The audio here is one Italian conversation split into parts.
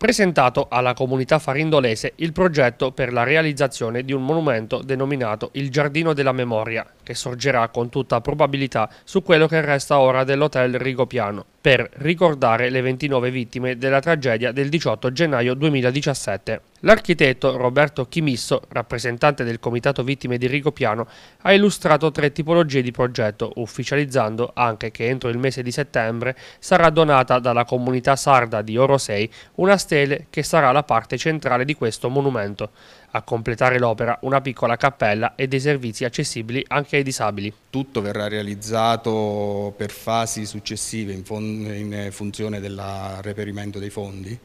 presentato alla comunità farindolese il progetto per la realizzazione di un monumento denominato il Giardino della Memoria, che sorgerà con tutta probabilità su quello che resta ora dell'Hotel Rigopiano per ricordare le 29 vittime della tragedia del 18 gennaio 2017. L'architetto Roberto Chimisso, rappresentante del Comitato Vittime di Rigopiano, ha illustrato tre tipologie di progetto, ufficializzando anche che entro il mese di settembre sarà donata dalla comunità sarda di Orosei una stele che sarà la parte centrale di questo monumento a completare l'opera una piccola cappella e dei servizi accessibili anche ai disabili. Tutto verrà realizzato per fasi successive in, fon in funzione del reperimento dei fondi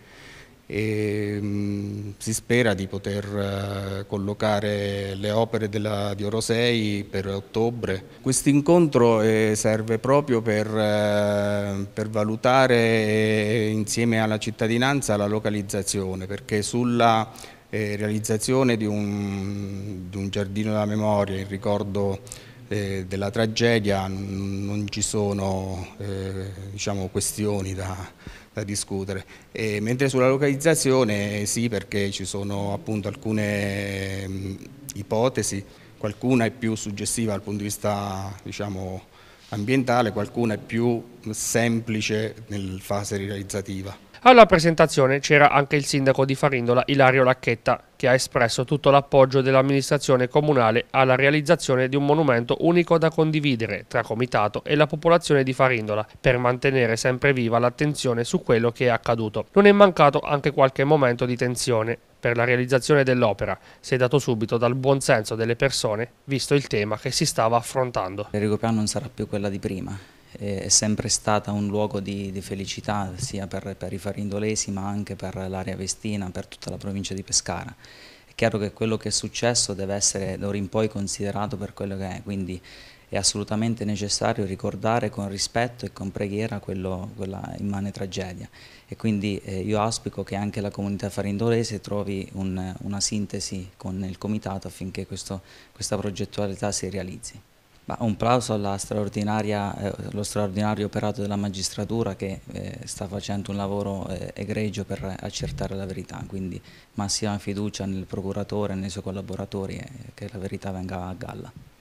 e mh, mm, si spera di poter uh, collocare le opere della, di Orosei per ottobre. Questo incontro eh, serve proprio per, uh, per valutare eh, insieme alla cittadinanza la localizzazione perché sulla eh, realizzazione di un, di un, giardino della memoria in ricordo eh, della tragedia non ci sono eh, diciamo, questioni da, da discutere. E mentre sulla localizzazione eh, sì perché ci sono appunto alcune mh, mm, ipotesi, qualcuna è più suggestiva dal punto di vista diciamo, ambientale, qualcuna è più semplice nella fase realizzativa. Alla presentazione c'era anche il sindaco di Farindola Ilario Lacchetta, che ha espresso tutto l'appoggio dell'amministrazione comunale alla realizzazione di un monumento unico da condividere tra Comitato e la popolazione di Farindola per mantenere sempre viva l'attenzione su quello che è accaduto. Non è mancato anche qualche momento di tensione per la realizzazione dell'opera, si è dato subito dal buon senso delle persone, visto il tema che si stava affrontando. L'Ericopiano non sarà più quella di prima è sempre stata un luogo di, di felicità sia per, per, i farindolesi ma anche per l'area vestina, per tutta la provincia di Pescara. È chiaro che quello che è successo deve essere d'ora in poi considerato per quello che è, quindi è assolutamente necessario ricordare con rispetto e con preghiera quello, quella immane tragedia e quindi eh, io auspico che anche la comunità farindolese trovi un, una sintesi con il comitato affinché questo, questa progettualità si realizzi un plauso allo eh, straordinario operato della magistratura che eh, sta facendo un lavoro eh, egregio per accertare la verità, quindi massima fiducia nel procuratore e nei suoi collaboratori e eh, che la verità venga a galla.